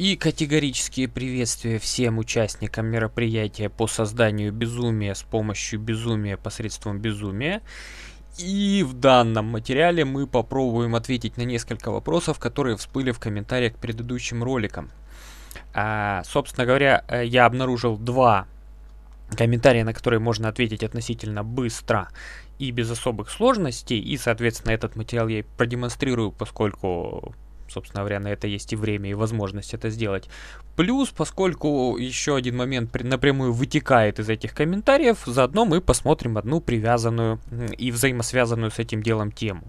и категорические приветствия всем участникам мероприятия по созданию безумия с помощью безумия посредством безумия. И в данном материале мы попробуем ответить на несколько вопросов, которые всплыли в комментариях к предыдущим роликам. А, собственно говоря, э, я обнаружил два комментария, на которые можно ответить относительно быстро и без особых сложностей. И, соответственно, этот материал я продемонстрирую, поскольку собственно говоря, на это есть и время, и возможность это сделать. Плюс, поскольку еще один момент напрямую вытекает из этих комментариев, заодно мы посмотрим одну привязанную и взаимосвязанную с этим делом тему.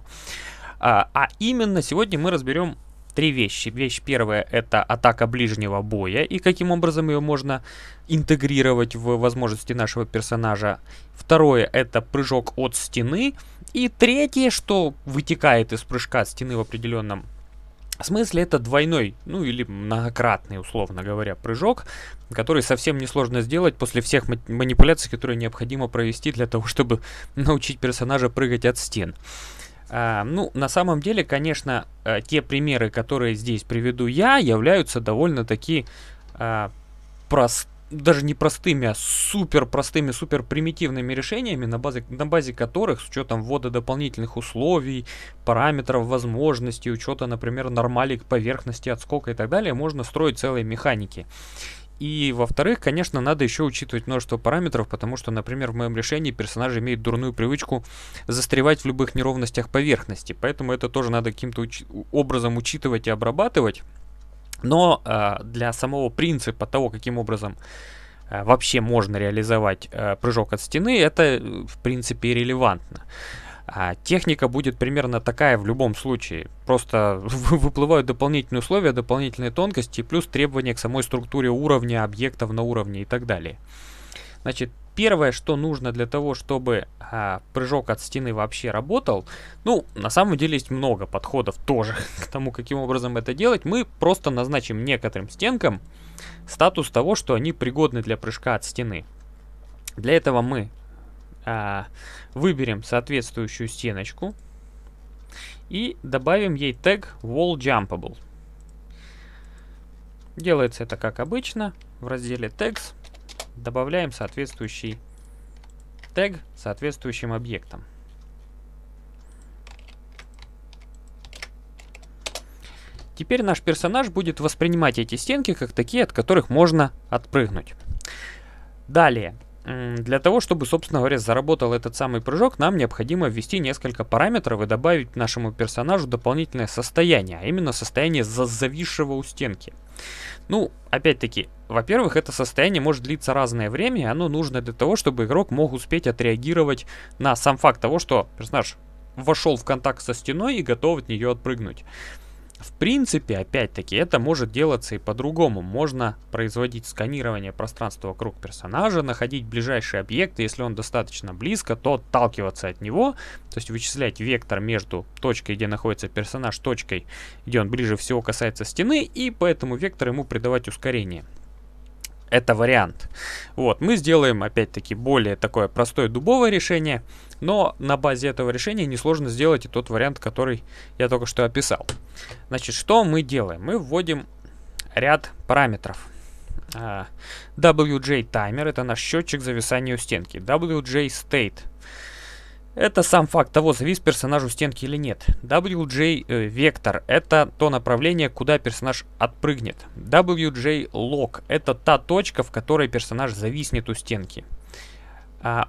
А, а именно сегодня мы разберем три вещи. Вещь первая — это атака ближнего боя и каким образом ее можно интегрировать в возможности нашего персонажа. Второе — это прыжок от стены. И третье, что вытекает из прыжка от стены в определенном в смысле это двойной, ну или многократный, условно говоря, прыжок, который совсем несложно сделать после всех манипуляций, которые необходимо провести для того, чтобы научить персонажа прыгать от стен. А, ну, на самом деле, конечно, э, те примеры, которые здесь приведу я, являются довольно-таки а, прост даже не простыми, а супер простыми, супер примитивными решениями, на базе, на базе которых, с учетом ввода дополнительных условий, параметров, возможностей, учета, например, нормалик поверхности, отскока и так далее, можно строить целые механики. И, во-вторых, конечно, надо еще учитывать множество параметров, потому что, например, в моем решении персонаж имеет дурную привычку застревать в любых неровностях поверхности, поэтому это тоже надо каким-то уч образом учитывать и обрабатывать. Но э, для самого принципа того, каким образом э, вообще можно реализовать э, прыжок от стены, это э, в принципе релевантно. А техника будет примерно такая в любом случае. Просто выплывают дополнительные условия, дополнительные тонкости, плюс требования к самой структуре уровня объектов на уровне и так далее. Значит, Первое, что нужно для того, чтобы а, прыжок от стены вообще работал, ну, на самом деле есть много подходов тоже к тому, каким образом это делать. Мы просто назначим некоторым стенкам статус того, что они пригодны для прыжка от стены. Для этого мы а, выберем соответствующую стеночку и добавим ей тег wall jumpable. Делается это как обычно в разделе tags добавляем соответствующий тег соответствующим объектом. Теперь наш персонаж будет воспринимать эти стенки как такие, от которых можно отпрыгнуть. Далее, для того, чтобы, собственно говоря, заработал этот самый прыжок, нам необходимо ввести несколько параметров и добавить нашему персонажу дополнительное состояние, а именно состояние зависшего у стенки. Ну, опять-таки, во-первых, это состояние может длиться разное время, и оно нужно для того, чтобы игрок мог успеть отреагировать на сам факт того, что персонаж вошел в контакт со стеной и готов от нее отпрыгнуть. В принципе, опять-таки, это может делаться и по-другому. Можно производить сканирование пространства вокруг персонажа, находить ближайший объект, и если он достаточно близко, то отталкиваться от него, то есть вычислять вектор между точкой, где находится персонаж, точкой, где он ближе всего касается стены, и поэтому вектор ему придавать ускорение это вариант. Вот, мы сделаем опять-таки более такое простое дубовое решение, но на базе этого решения несложно сделать и тот вариант, который я только что описал. Значит, что мы делаем? Мы вводим ряд параметров. А, WJ_Timer это наш счетчик зависания у стенки. WJ_State это сам факт того, завис персонажу стенки или нет. WJ вектор э, – это то направление, куда персонаж отпрыгнет. WJ lock это та точка, в которой персонаж зависнет у стенки. Uh,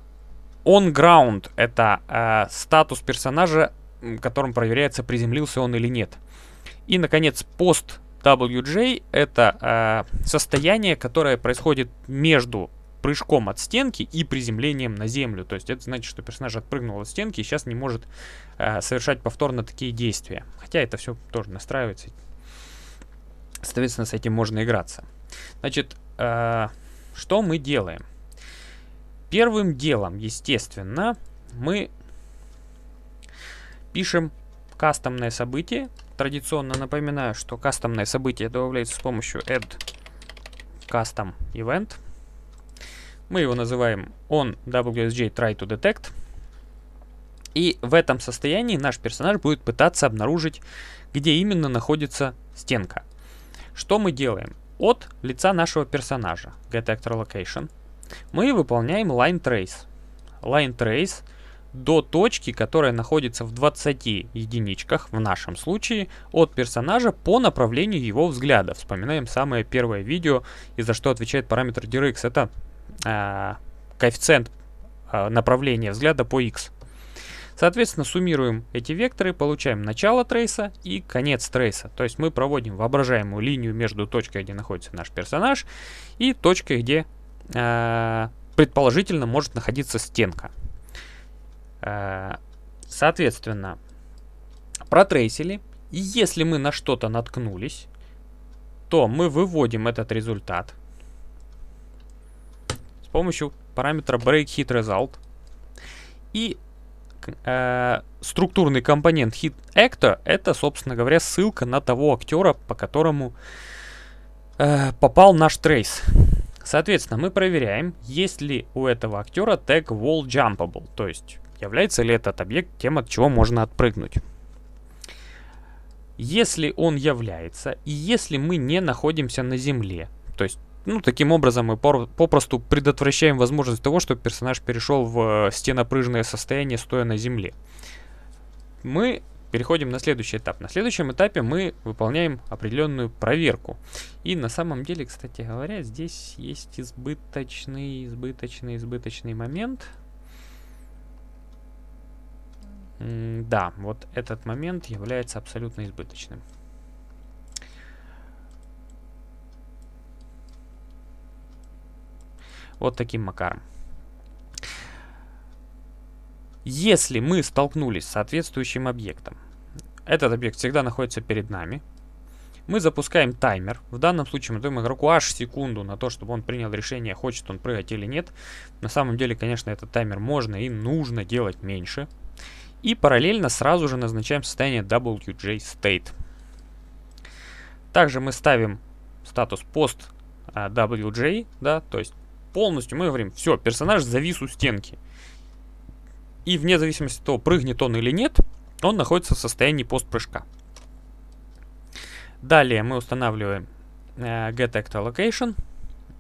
on ground – это uh, статус персонажа, которым проверяется, приземлился он или нет. И, наконец, post WJ – это э, состояние, которое происходит между прыжком от стенки и приземлением на землю. То есть это значит, что персонаж отпрыгнул от стенки и сейчас не может э, совершать повторно такие действия. Хотя это все тоже настраивается. Соответственно, с этим можно играться. Значит, э, что мы делаем? Первым делом, естественно, мы пишем кастомное событие. Традиционно напоминаю, что кастомное событие добавляется с помощью add custom event. Мы его называем on WSJ try to detect. И в этом состоянии наш персонаж будет пытаться обнаружить, где именно находится стенка. Что мы делаем? От лица нашего персонажа, getActor location, мы выполняем line trace. Line trace до точки, которая находится в 20 единичках, в нашем случае, от персонажа по направлению его взгляда. Вспоминаем самое первое видео, и за что отвечает параметр DirectX. Это Э, коэффициент э, направления взгляда по x. Соответственно, суммируем эти векторы, получаем начало трейса и конец трейса. То есть мы проводим воображаемую линию между точкой, где находится наш персонаж, и точкой, где э, предположительно может находиться стенка. Э, соответственно, протрейсили. И если мы на что-то наткнулись, то мы выводим этот результат помощью параметра break hit result и э, структурный компонент hit actor это, собственно говоря, ссылка на того актера, по которому э, попал наш трейс. Соответственно, мы проверяем, есть ли у этого актера тег wall jumpable, то есть является ли этот объект тем, от чего можно отпрыгнуть. Если он является, и если мы не находимся на земле, то есть ну, таким образом мы попросту предотвращаем возможность того, чтобы персонаж перешел в э, стенопрыжное состояние, стоя на земле. Мы переходим на следующий этап. На следующем этапе мы выполняем определенную проверку. И на самом деле, кстати говоря, здесь есть избыточный, избыточный, избыточный момент. М да, вот этот момент является абсолютно избыточным. Вот таким макаром. Если мы столкнулись с соответствующим объектом, этот объект всегда находится перед нами, мы запускаем таймер. В данном случае мы даем игроку аж секунду на то, чтобы он принял решение, хочет он прыгать или нет. На самом деле, конечно, этот таймер можно и нужно делать меньше. И параллельно сразу же назначаем состояние WJ State. Также мы ставим статус пост а, WJ, да, то есть полностью мы говорим, все, персонаж завис у стенки. И вне зависимости от того, прыгнет он или нет, он находится в состоянии постпрыжка. Далее мы устанавливаем э, getActAllocation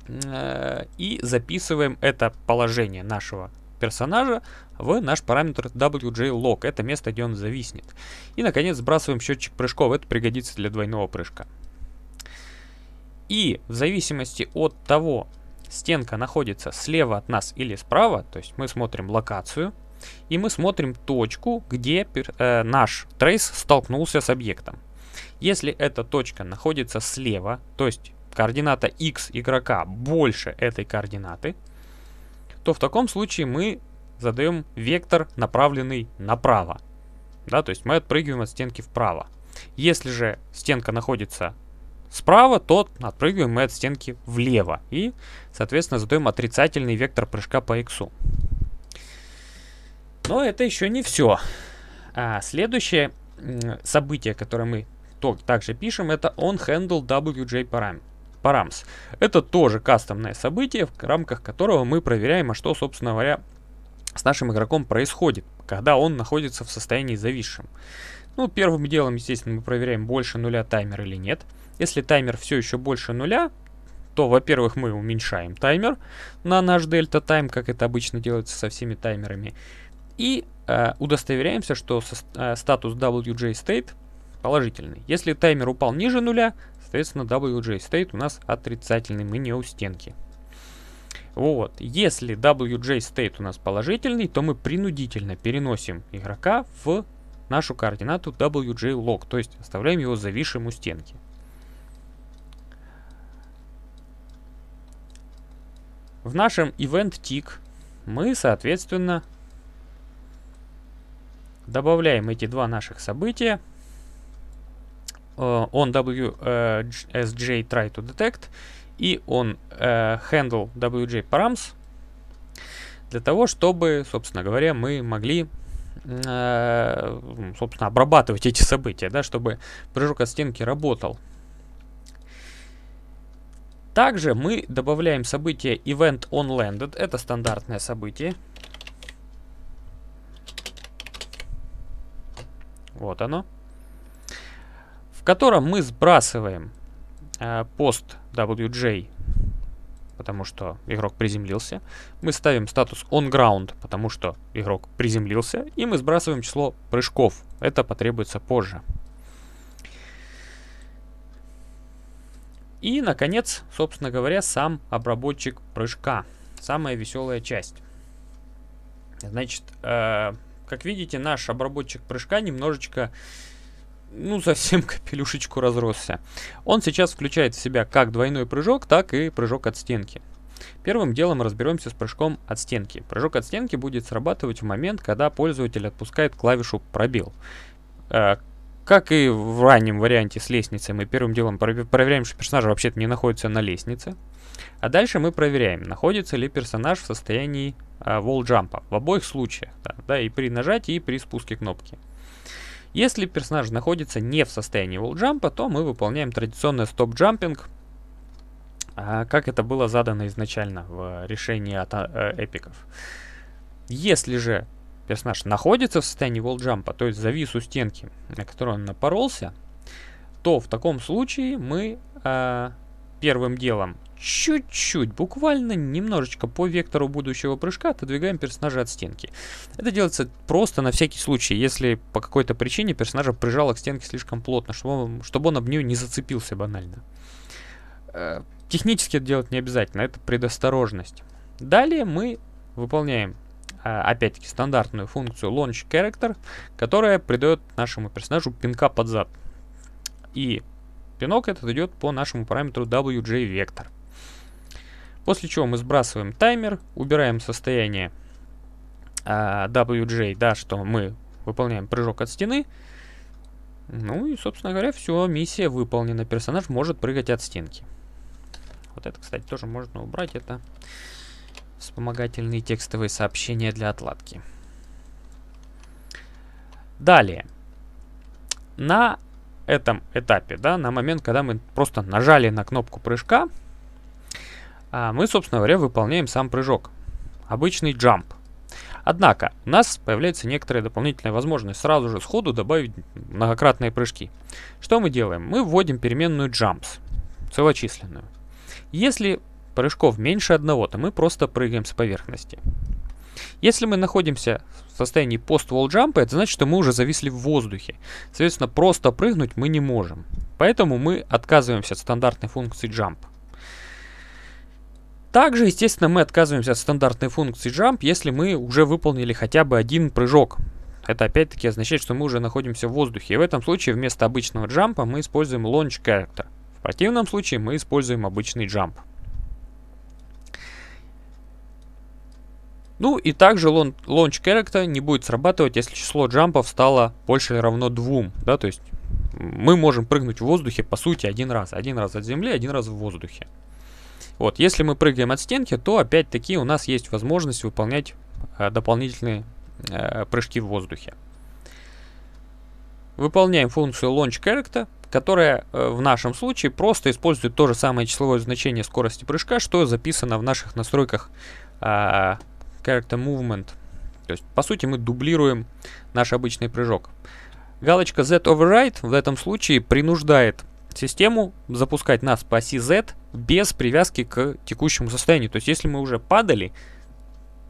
э, и записываем это положение нашего персонажа в наш параметр wjlog. Это место, где он зависнет. И, наконец, сбрасываем счетчик прыжков. Это пригодится для двойного прыжка. И в зависимости от того, стенка находится слева от нас или справа, то есть мы смотрим локацию, и мы смотрим точку, где э, наш трейс столкнулся с объектом. Если эта точка находится слева, то есть координата x игрока больше этой координаты, то в таком случае мы задаем вектор, направленный направо. Да, то есть мы отпрыгиваем от стенки вправо. Если же стенка находится справа, то отпрыгиваем мы от стенки влево. И, соответственно, задаем отрицательный вектор прыжка по x. Но это еще не все. А следующее событие, которое мы также пишем, это onHandle WJ Params. Это тоже кастомное событие, в рамках которого мы проверяем, а что, собственно говоря, с нашим игроком происходит, когда он находится в состоянии зависшим. Ну, первым делом, естественно, мы проверяем, больше нуля таймер или Нет. Если таймер все еще больше нуля, то, во-первых, мы уменьшаем таймер на наш дельта тайм, как это обычно делается со всеми таймерами. И э, удостоверяемся, что со, э, статус WJ state положительный. Если таймер упал ниже нуля, соответственно, WJ state у нас отрицательный, мы не у стенки. Вот. Если WJ state у нас положительный, то мы принудительно переносим игрока в нашу координату WJ log, то есть оставляем его зависшим у стенки. В нашем event tick мы, соответственно, добавляем эти два наших события. Uh, э, on WSJ э, try to detect и on uh, э, handle WJ params для того, чтобы, собственно говоря, мы могли uh, собственно, обрабатывать эти события, да, чтобы прыжок от стенки работал. Также мы добавляем событие Event OnLanded. Это стандартное событие. Вот оно. В котором мы сбрасываем э, пост WJ, потому что игрок приземлился. Мы ставим статус OnGround, потому что игрок приземлился. И мы сбрасываем число прыжков. Это потребуется позже. И, наконец, собственно говоря, сам обработчик прыжка. Самая веселая часть. Значит, э, как видите, наш обработчик прыжка немножечко, ну, совсем капелюшечку разросся. Он сейчас включает в себя как двойной прыжок, так и прыжок от стенки. Первым делом разберемся с прыжком от стенки. Прыжок от стенки будет срабатывать в момент, когда пользователь отпускает клавишу «пробел». Э, как и в раннем варианте с лестницей, мы первым делом проверяем, что персонаж вообще-то не находится на лестнице. А дальше мы проверяем, находится ли персонаж в состоянии э, волджампа. В обоих случаях, да, да, и при нажатии, и при спуске кнопки. Если персонаж находится не в состоянии волджампа, то мы выполняем традиционное стоп-джампинг, э, как это было задано изначально в э, решении от э, эпиков. Если же персонаж находится в состоянии волджампа, то есть завис у стенки, на которую он напоролся, то в таком случае мы э, первым делом чуть-чуть, буквально немножечко по вектору будущего прыжка отодвигаем персонажа от стенки. Это делается просто на всякий случай, если по какой-то причине персонажа прижало к стенке слишком плотно, чтобы он, чтобы он об нее не зацепился банально. Э, технически это делать не обязательно, это предосторожность. Далее мы выполняем а, опять-таки, стандартную функцию launch character, которая придает нашему персонажу пинка под зад. И пинок этот идет по нашему параметру wj-вектор. После чего мы сбрасываем таймер, убираем состояние а, wj, да, что мы выполняем прыжок от стены. Ну и, собственно говоря, все, миссия выполнена. Персонаж может прыгать от стенки. Вот это, кстати, тоже можно убрать. Это Вспомогательные текстовые сообщения для отладки. Далее. На этом этапе, да, на момент, когда мы просто нажали на кнопку прыжка, а, мы, собственно говоря, выполняем сам прыжок. Обычный jump. Однако, у нас появляется некоторая дополнительная возможность сразу же сходу добавить многократные прыжки. Что мы делаем? Мы вводим переменную jumps, целочисленную. Если прыжков меньше одного, то мы просто прыгаем с поверхности. Если мы находимся в состоянии пост wall jump, это значит, что мы уже зависли в воздухе. Соответственно, просто прыгнуть мы не можем. Поэтому мы отказываемся от стандартной функции jump. Также, естественно, мы отказываемся от стандартной функции jump, если мы уже выполнили хотя бы один прыжок. Это опять-таки означает, что мы уже находимся в воздухе. И в этом случае вместо обычного джампа мы используем launch character. В противном случае мы используем обычный jump. Ну и также лон, launch character не будет срабатывать, если число джампов стало больше или равно двум, да, то есть мы можем прыгнуть в воздухе, по сути, один раз. Один раз от земли, один раз в воздухе. Вот, если мы прыгаем от стенки, то опять-таки у нас есть возможность выполнять э, дополнительные э, прыжки в воздухе. Выполняем функцию launch character, которая э, в нашем случае просто использует то же самое числовое значение скорости прыжка, что записано в наших настройках а, character movement. То есть, по сути, мы дублируем наш обычный прыжок. Галочка Z override в этом случае принуждает систему запускать нас по оси Z без привязки к текущему состоянию. То есть, если мы уже падали,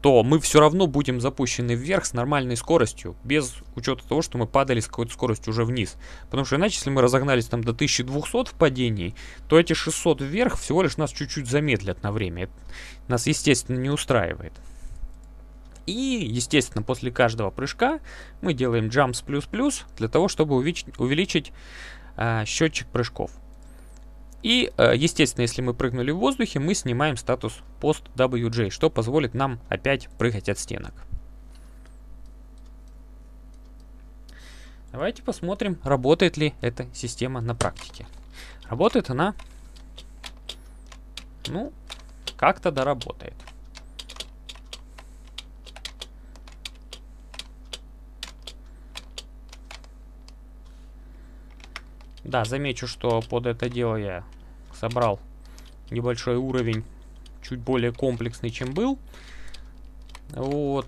то мы все равно будем запущены вверх с нормальной скоростью, без учета того, что мы падали с какой-то скоростью уже вниз. Потому что иначе, если мы разогнались там до 1200 в падении, то эти 600 вверх всего лишь нас чуть-чуть замедлят на время. Это нас, естественно, не устраивает. И, естественно, после каждого прыжка мы делаем jumps плюс-плюс для того, чтобы увеличить, увеличить а, э, счетчик прыжков. И, э, естественно, если мы прыгнули в воздухе, мы снимаем статус post WJ, что позволит нам опять прыгать от стенок. Давайте посмотрим, работает ли эта система на практике. Работает она, ну, как-то доработает. Да Да, замечу, что под это дело я собрал небольшой уровень, чуть более комплексный, чем был. Вот.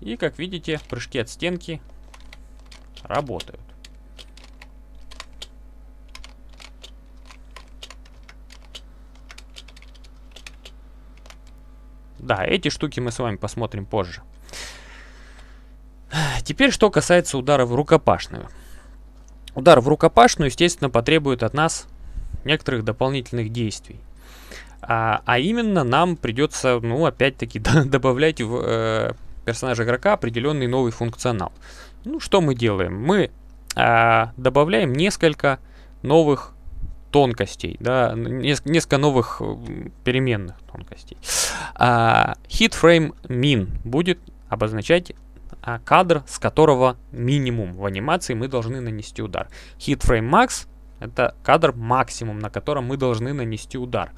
И, как видите, прыжки от стенки работают. Да, эти штуки мы с вами посмотрим позже. Теперь, что касается ударов рукопашного. Удар в рукопашную, естественно, потребует от нас некоторых дополнительных действий. А, а именно нам придется, ну, опять-таки, добавлять в э, персонажа игрока определенный новый функционал. Ну, что мы делаем? Мы э, добавляем несколько новых тонкостей, да, несколько новых э, переменных тонкостей. А, hit frame min будет обозначать а кадр, с которого минимум в анимации мы должны нанести удар. Hitframe Max это кадр максимум, на котором мы должны нанести удар.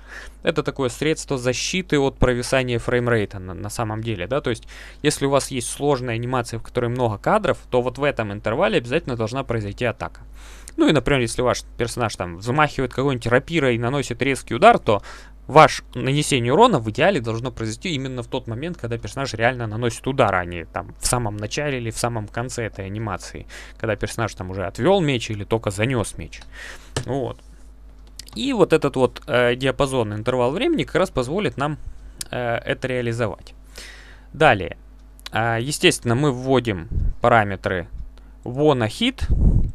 Это такое средство защиты от провисания фреймрейта на, на самом деле, да, то есть если у вас есть сложная анимация, в которой много кадров, то вот в этом интервале обязательно должна произойти атака. Ну и, например, если ваш персонаж там взмахивает какой-нибудь рапирой и наносит резкий удар, то ваш нанесение урона в идеале должно произойти именно в тот момент, когда персонаж реально наносит удар, а не там в самом начале или в самом конце этой анимации, когда персонаж там уже отвел меч или только занес меч. Вот. И вот этот вот э, диапазон, интервал времени как раз позволит нам э, это реализовать. Далее. Э, естественно, мы вводим параметры вона hit,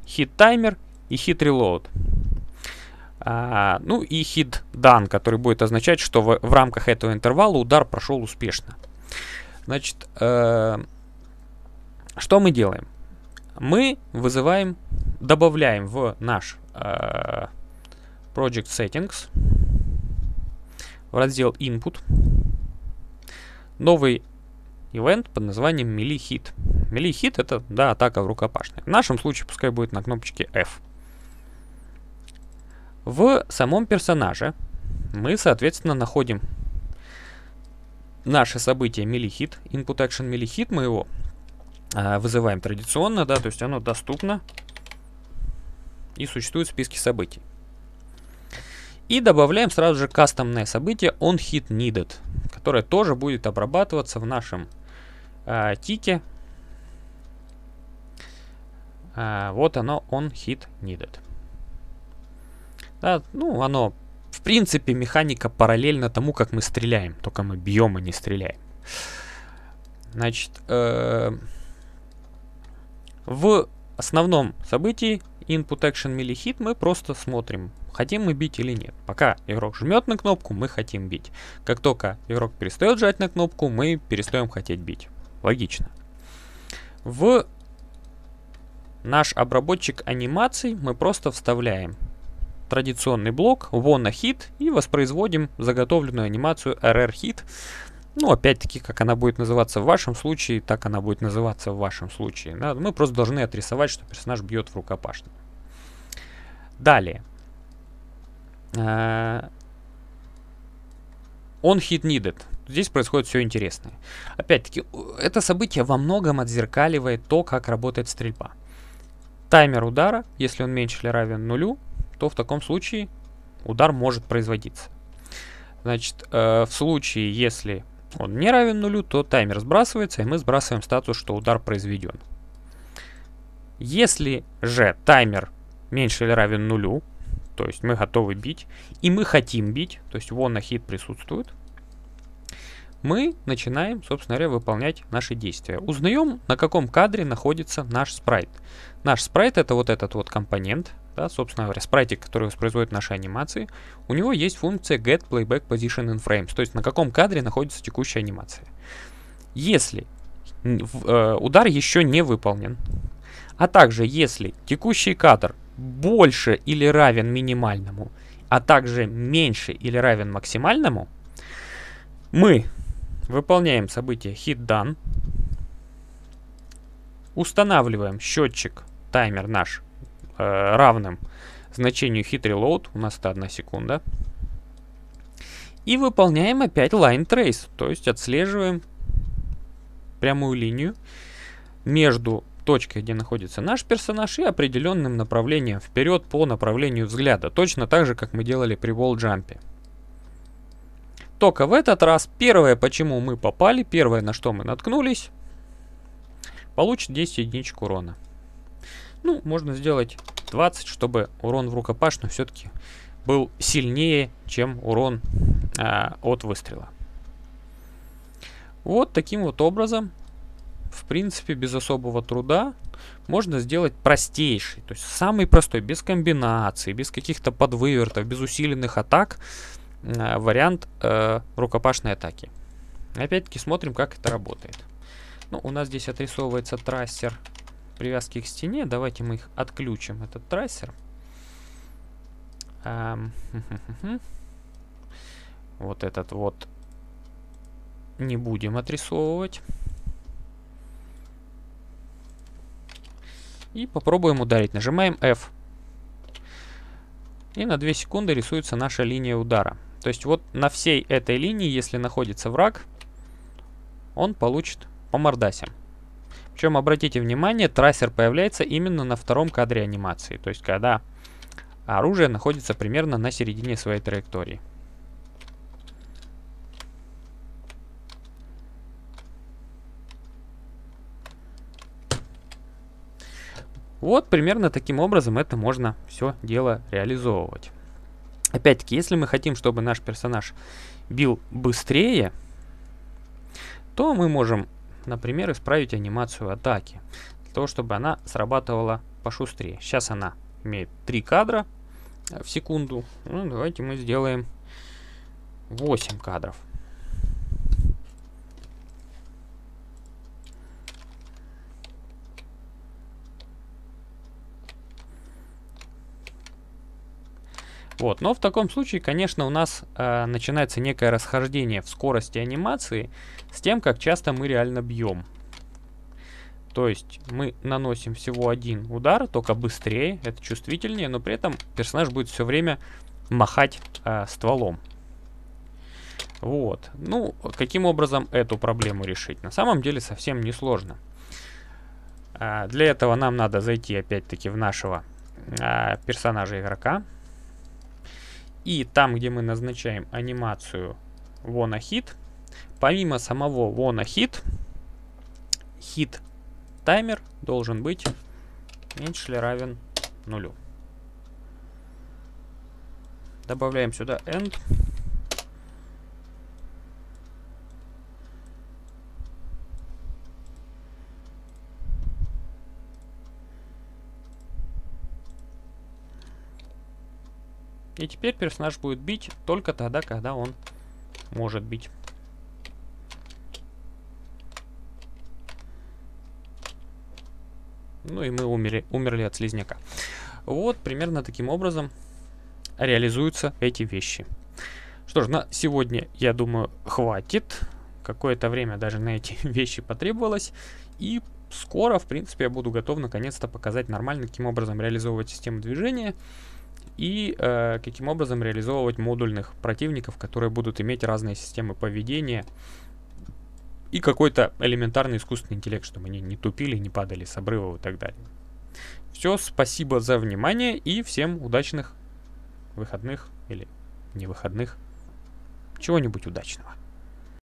hit timer и hit reload. А, ну и hit done, который будет означать, что в, в рамках этого интервала удар прошел успешно. Значит, э, что мы делаем? Мы вызываем, добавляем в наш э, Project Settings в раздел Input новый ивент под названием Melee Hit. Melee Hit это, да, атака в рукопашной. В нашем случае пускай будет на кнопочке F. В самом персонаже мы, соответственно, находим наше событие милихит, input action милихит, мы его э, вызываем традиционно, да, то есть оно доступно и существует в списке событий. И добавляем сразу же кастомное событие onHitNeeded, которое тоже будет обрабатываться в нашем э, тике. Э, вот оно onHitNeeded. needed. Да, ну, оно, в принципе, механика параллельна тому, как мы стреляем. Только мы бьем и а не стреляем. Значит, э, в основном событии input action melee hit мы просто смотрим, хотим мы бить или нет. Пока игрок жмет на кнопку, мы хотим бить. Как только игрок перестает жать на кнопку, мы перестаем хотеть бить. Логично. В наш обработчик анимаций мы просто вставляем традиционный блок wanna хит и воспроизводим заготовленную анимацию rr hit. Ну, опять-таки, как она будет называться в вашем случае, так она будет называться в вашем случае. Да? Мы просто должны отрисовать, что персонаж бьет в рукопашный. Далее. Э, он хит needed. Здесь происходит все интересное. Опять-таки, это событие во многом отзеркаливает то, как работает стрельба. Таймер удара, если он меньше или равен нулю, то в таком случае удар может производиться. Значит, э, в случае, если он не равен нулю, то таймер сбрасывается, и мы сбрасываем статус, что удар произведен. Если же таймер меньше или равен нулю, то есть мы готовы бить, и мы хотим бить, то есть вон на хит присутствует, мы начинаем, собственно говоря, выполнять наши действия. Узнаем, на каком кадре находится наш спрайт. Наш спрайт это вот этот вот компонент, да, собственно говоря, спрайтик, который воспроизводит наши анимации. У него есть функция get playback position in frames, то есть на каком кадре находится текущая анимация. Если э, удар еще не выполнен, а также если текущий кадр больше или равен минимальному, а также меньше или равен максимальному, мы Выполняем событие hit done. Устанавливаем счетчик, таймер наш, э, равным значению hit reload. У нас это 1 секунда. И выполняем опять line trace, то есть отслеживаем прямую линию между точкой, где находится наш персонаж, и определенным направлением вперед по направлению взгляда. Точно так же, как мы делали при волджампе. джампе только в этот раз первое, почему мы попали, первое, на что мы наткнулись, получит 10 единичек урона. Ну, можно сделать 20, чтобы урон в рукопашную все-таки был сильнее, чем урон э, от выстрела. Вот таким вот образом, в принципе, без особого труда можно сделать простейший, то есть самый простой, без комбинаций, без каких-то подвывертов, без усиленных атак – Э, вариант э, рукопашной атаки. Опять-таки смотрим, как это работает. Ну, у нас здесь отрисовывается трассер привязки к стене. Давайте мы их отключим, этот трассер. вот этот вот не будем отрисовывать. И попробуем ударить. Нажимаем F. И на 2 секунды рисуется наша линия удара. То есть вот на всей этой линии, если находится враг, он получит по мордасе. Причем, обратите внимание, трассер появляется именно на втором кадре анимации. То есть, когда оружие находится примерно на середине своей траектории. Вот примерно таким образом это можно все дело реализовывать. Опять-таки, если мы хотим, чтобы наш персонаж бил быстрее, то мы можем, например, исправить анимацию атаки, для того, чтобы она срабатывала пошустрее. Сейчас она имеет 3 кадра в секунду. Ну, давайте мы сделаем 8 кадров. Вот. Но в таком случае, конечно, у нас э, начинается некое расхождение в скорости анимации с тем, как часто мы реально бьем. То есть мы наносим всего один удар, только быстрее, это чувствительнее, но при этом персонаж будет все время махать э, стволом. Вот. Ну, каким образом эту проблему решить? На самом деле совсем несложно. Э, для этого нам надо зайти опять-таки в нашего э, персонажа игрока. И там, где мы назначаем анимацию вона Hit, помимо самого вона Hit, Hit таймер должен быть меньше или равен нулю. Добавляем сюда end. И теперь персонаж будет бить только тогда, когда он может бить. Ну и мы умерли, умерли от слизняка. Вот примерно таким образом реализуются эти вещи. Что ж, на сегодня, я думаю, хватит. Какое-то время даже на эти вещи потребовалось. И скоро, в принципе, я буду готов наконец-то показать нормально, каким образом реализовывать систему движения и э, каким образом реализовывать модульных противников, которые будут иметь разные системы поведения и какой-то элементарный искусственный интеллект, чтобы они не тупили, не падали с обрывов и так далее. Все, спасибо за внимание и всем удачных выходных или не выходных, чего-нибудь удачного.